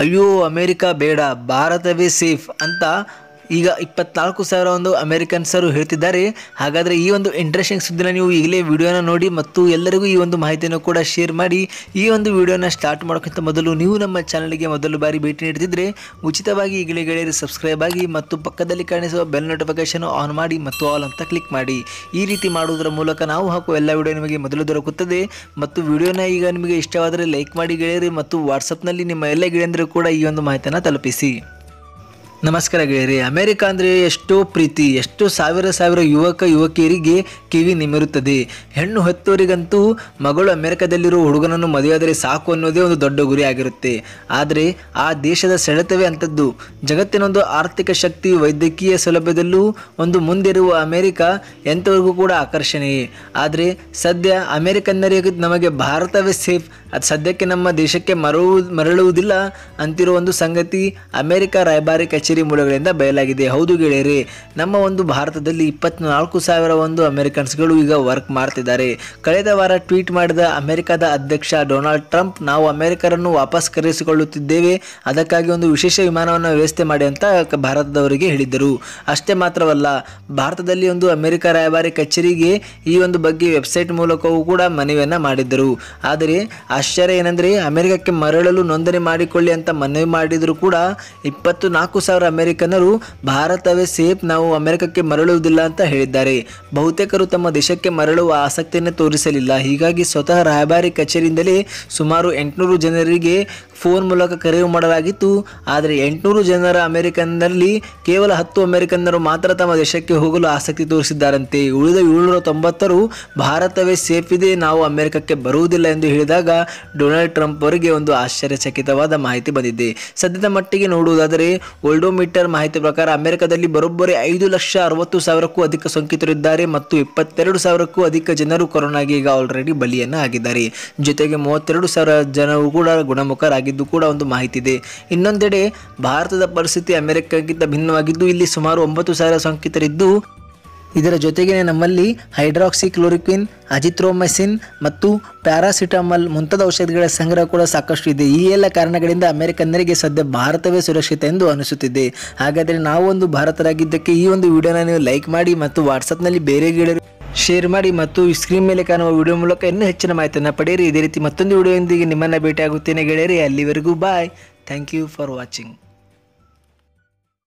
ಅಯ್ಯೋ ಅಮೇರಿಕಾ ಬೇಡ ಭಾರತವೇ ಸೇಫ್ ಅಂತ ಈಗ ಇಪ್ಪತ್ನಾಲ್ಕು ಸಾವಿರ ಒಂದು ಅಮೆರಿಕನ್ಸರು ಹೇಳ್ತಿದ್ದಾರೆ ಹಾಗಾದರೆ ಈ ಒಂದು ಇಂಟ್ರೆಸ್ಟಿಂಗ್ ಸುದ್ದಿನ ನೀವು ಈಗಲೇ ವಿಡಿಯೋನ ನೋಡಿ ಮತ್ತು ಎಲ್ಲರಿಗೂ ಈ ಒಂದು ಮಾಹಿತಿಯನ್ನು ಕೂಡ ಶೇರ್ ಮಾಡಿ ಈ ಒಂದು ವಿಡಿಯೋನ ಸ್ಟಾರ್ಟ್ ಮಾಡೋಕ್ಕಿಂತ ಮೊದಲು ನೀವು ನಮ್ಮ ಚಾನಲ್ಗೆ ಮೊದಲು ಬಾರಿ ಭೇಟಿ ನೀಡುತ್ತಿದ್ದರೆ ಉಚಿತವಾಗಿ ಈಗಲೇ ಗೆಳೆಯರು ಸಬ್ಸ್ಕ್ರೈಬ್ ಆಗಿ ಮತ್ತು ಪಕ್ಕದಲ್ಲಿ ಕಾಣಿಸುವ ಬೆಲ್ ನೋಟಿಫಿಕೇಶನ್ ಆನ್ ಮಾಡಿ ಮತ್ತು ಆಲ್ ಅಂತ ಕ್ಲಿಕ್ ಮಾಡಿ ಈ ರೀತಿ ಮಾಡುವುದರ ಮೂಲಕ ನಾವು ಹಾಕುವ ಎಲ್ಲ ವಿಡಿಯೋ ನಿಮಗೆ ಮೊದಲು ದೊರಕುತ್ತದೆ ಮತ್ತು ವಿಡಿಯೋನ ಈಗ ನಿಮಗೆ ಇಷ್ಟವಾದರೆ ಲೈಕ್ ಮಾಡಿ ಗೆಳೆಯರಿ ಮತ್ತು ವಾಟ್ಸಪ್ನಲ್ಲಿ ನಿಮ್ಮ ಎಲ್ಲ ಗೆಳೆಯಂದರೂ ಕೂಡ ಈ ಒಂದು ಮಾಹಿತಿಯನ್ನು ತಲುಪಿಸಿ ನಮಸ್ಕಾರ ಗೆಳೆಯರಿ ಅಮೆರಿಕ ಅಂದರೆ ಎಷ್ಟೋ ಪ್ರೀತಿ ಎಷ್ಟೋ ಸಾವಿರ ಸಾವಿರ ಯುವಕ ಯುವಕಿಯರಿಗೆ ಕಿವಿ ನಿಮಿರುತ್ತದೆ ಹೆಣ್ಣು ಹೆತ್ತೋರಿಗಂತೂ ಮಗಳು ಅಮೆರಿಕದಲ್ಲಿರೋ ಹುಡುಗನನ್ನು ಮದುವೆಯಾದರೆ ಸಾಕು ಅನ್ನೋದೇ ಒಂದು ದೊಡ್ಡ ಗುರಿ ಆಗಿರುತ್ತೆ ಆದರೆ ಆ ದೇಶದ ಸೆಳೆತವೇ ಅಂಥದ್ದು ಜಗತ್ತಿನೊಂದು ಆರ್ಥಿಕ ಶಕ್ತಿ ವೈದ್ಯಕೀಯ ಸೌಲಭ್ಯದಲ್ಲೂ ಒಂದು ಮುಂದಿರುವ ಅಮೆರಿಕ ಎಂಥವರೆಗೂ ಕೂಡ ಆಕರ್ಷಣೆಯೇ ಆದರೆ ಸದ್ಯ ಅಮೆರಿಕನ್ನರಿ ನಮಗೆ ಭಾರತವೇ ಸೇಫ್ ಅದು ಸದ್ಯಕ್ಕೆ ನಮ್ಮ ದೇಶಕ್ಕೆ ಮರಳು ಮರಳುವುದಿಲ್ಲ ಅಂತಿರೋ ಒಂದು ಸಂಗತಿ ಅಮೆರಿಕ ರಾಯಭಾರಿ ಕಚೇರಿ ಮೂಲಗಳಿಂದ ಬಯಲಾಗಿದೆ ಹೌದು ಗೆಳೆಯರೆ ನಮ್ಮ ಒಂದು ಭಾರತದಲ್ಲಿ ಇಪ್ಪತ್ನಾಲ್ಕು ಸಾವಿರ ಒಂದು ಅಮೆರಿಕನ್ಸ್ಗಳು ಈಗ ವರ್ಕ್ ಮಾಡ್ತಿದ್ದಾರೆ ಕಳೆದ ವಾರ ಟ್ವೀಟ್ ಮಾಡಿದ ಅಮೆರಿಕದ ಅಧ್ಯಕ್ಷ ಡೊನಾಲ್ಡ್ ಟ್ರಂಪ್ ನಾವು ಅಮೆರಿಕರನ್ನು ವಾಪಸ್ ಕರೆಸಿಕೊಳ್ಳುತ್ತಿದ್ದೇವೆ ಅದಕ್ಕಾಗಿ ಒಂದು ವಿಶೇಷ ವಿಮಾನವನ್ನು ವ್ಯವಸ್ಥೆ ಮಾಡಿ ಅಂತ ಭಾರತದವರಿಗೆ ಹೇಳಿದ್ದರು ಅಷ್ಟೇ ಮಾತ್ರವಲ್ಲ ಭಾರತದಲ್ಲಿ ಒಂದು ಅಮೆರಿಕ ರಾಯಭಾರಿ ಕಚೇರಿಗೆ ಈ ಒಂದು ಬಗ್ಗೆ ವೆಬ್ಸೈಟ್ ಮೂಲಕವೂ ಕೂಡ ಮನವಿಯನ್ನು ಮಾಡಿದ್ದರು ಆದರೆ ಆಶ್ಚರ್ಯ ಏನಂದರೆ ಅಮೆರಿಕಕ್ಕೆ ಮರಳಲು ನೋಂದಣಿ ಮಾಡಿಕೊಳ್ಳಿ ಅಂತ ಮನವಿ ಮಾಡಿದರೂ ಕೂಡ ಇಪ್ಪತ್ತು ನಾಲ್ಕು ಸಾವಿರ ಅವರ ಭಾರತವೇ ಸೇಫ್ ನಾವು ಅಮೆರಿಕಕ್ಕೆ ಮರಳುವುದಿಲ್ಲ ಅಂತ ಹೇಳಿದ್ದಾರೆ ಬಹುತೇಕರು ತಮ್ಮ ದೇಶಕ್ಕೆ ಮರಳುವ ಆಸಕ್ತಿಯನ್ನು ತೋರಿಸಲಿಲ್ಲ ಹೀಗಾಗಿ ಸ್ವತಃ ರಾಯಭಾರಿ ಕಚೇರಿಯಿಂದಲೇ ಸುಮಾರು ಎಂಟುನೂರು ಜನರಿಗೆ ಫೋನ್ ಮೂಲಕ ಕರೆ ಮಾಡಲಾಗಿತ್ತು ಆದರೆ ಎಂಟುನೂರು ಜನರ ಅಮೆರಿಕನ್ನಲ್ಲಿ ಕೇವಲ ಹತ್ತು ಅಮೆರಿಕನ್ನರು ಮಾತ್ರ ತಮ್ಮ ದೇಶಕ್ಕೆ ಹೋಗಲು ಆಸಕ್ತಿ ತೋರಿಸಿದ್ದಾರಂತೆ ಉಳಿದ ಏಳುನೂರ ತೊಂಬತ್ತರು ಭಾರತವೇ ಸೇಫ್ ಇದೆ ನಾವು ಅಮೆರಿಕಕ್ಕೆ ಬರುವುದಿಲ್ಲ ಎಂದು ಹೇಳಿದಾಗ ಡೊನಾಲ್ಡ್ ಟ್ರಂಪ್ ಅವರಿಗೆ ಒಂದು ಆಶ್ಚರ್ಯಚಕಿತವಾದ ಮಾಹಿತಿ ಬಂದಿದೆ ಸದ್ಯದ ಮಟ್ಟಿಗೆ ನೋಡುವುದಾದರೆ ಓಲ್ಡೋ ಮೀಟರ್ ಮಾಹಿತಿ ಪ್ರಕಾರ ಅಮೆರಿಕದಲ್ಲಿ ಬರೋಬ್ಬರಿ ಐದು ಲಕ್ಷ ಅರವತ್ತು ಸಾವಿರಕ್ಕೂ ಅಧಿಕ ಸೋಂಕಿತರಿದ್ದಾರೆ ಮತ್ತು ಇಪ್ಪತ್ತೆರಡು ಸಾವಿರಕ್ಕೂ ಅಧಿಕ ಜನರು ಕೊರೋನಾಗೆ ಈಗ ಆಲ್ರೆಡಿ ಬಲಿಯನ್ನು ಆಗಿದ್ದಾರೆ ಜೊತೆಗೆ ಮೂವತ್ತೆರಡು ಸಾವಿರ ಜನರು ಕೂಡ ಗುಣಮುಖರಾಗಿದ್ದು ಕೂಡ ಒಂದು ಮಾಹಿತಿ ಇದೆ ಇನ್ನೊಂದೆಡೆ ಭಾರತದ ಪರಿಸ್ಥಿತಿ ಅಮೆರಿಕಕ್ಕಿಂತ ಭಿನ್ನವಾಗಿದ್ದು ಇಲ್ಲಿ ಸುಮಾರು ಒಂಬತ್ತು ಸಾವಿರ ಸೋಂಕಿತರಿದ್ದು ಇದರ ಜೊತೆಗೆ ನಮ್ಮಲ್ಲಿ ಹೈಡ್ರಾಕ್ಸಿಕ್ಲೋರಿಕ್ವಿನ್ ಅಜಿತ್ರೋಮೆಸಿನ್ ಮತ್ತು ಪ್ಯಾರಾಸಿಟಮಲ್ ಮುಂತಾದ ಔಷಧಿಗಳ ಸಂಗ್ರಹ ಕೂಡ ಸಾಕಷ್ಟು ಇದೆ ಈ ಎಲ್ಲ ಕಾರಣಗಳಿಂದ ಅಮೆರಿಕನ್ನರಿಗೆ ಸದ್ಯ ಭಾರತವೇ ಸುರಕ್ಷಿತ ಎಂದು ಅನಿಸುತ್ತಿದೆ ಹಾಗಾದರೆ ನಾವು ಒಂದು ಭಾರತರಾಗಿದ್ದಕ್ಕೆ ಈ ಒಂದು ವಿಡಿಯೋನ ನೀವು ಲೈಕ್ ಮಾಡಿ ಮತ್ತು ವಾಟ್ಸಪ್ನಲ್ಲಿ ಬೇರೆ ಗೆಳೆಯರು ಶೇರ್ ಮಾಡಿ ಮತ್ತು ಸ್ಕ್ರೀನ್ ಮೇಲೆ ಕಾಣುವ ವಿಡಿಯೋ ಮೂಲಕ ಇನ್ನೂ ಹೆಚ್ಚಿನ ಮಾಹಿತಿಯನ್ನು ಪಡೆಯಿರಿ ಇದೇ ರೀತಿ ಮತ್ತೊಂದು ವಿಡಿಯೋದೊಂದಿಗೆ ನಿಮ್ಮನ್ನು ಭೇಟಿಯಾಗುತ್ತೇನೆ ಗೆಳೆಯರಿ ಅಲ್ಲಿವರೆಗೂ bye thank you for watching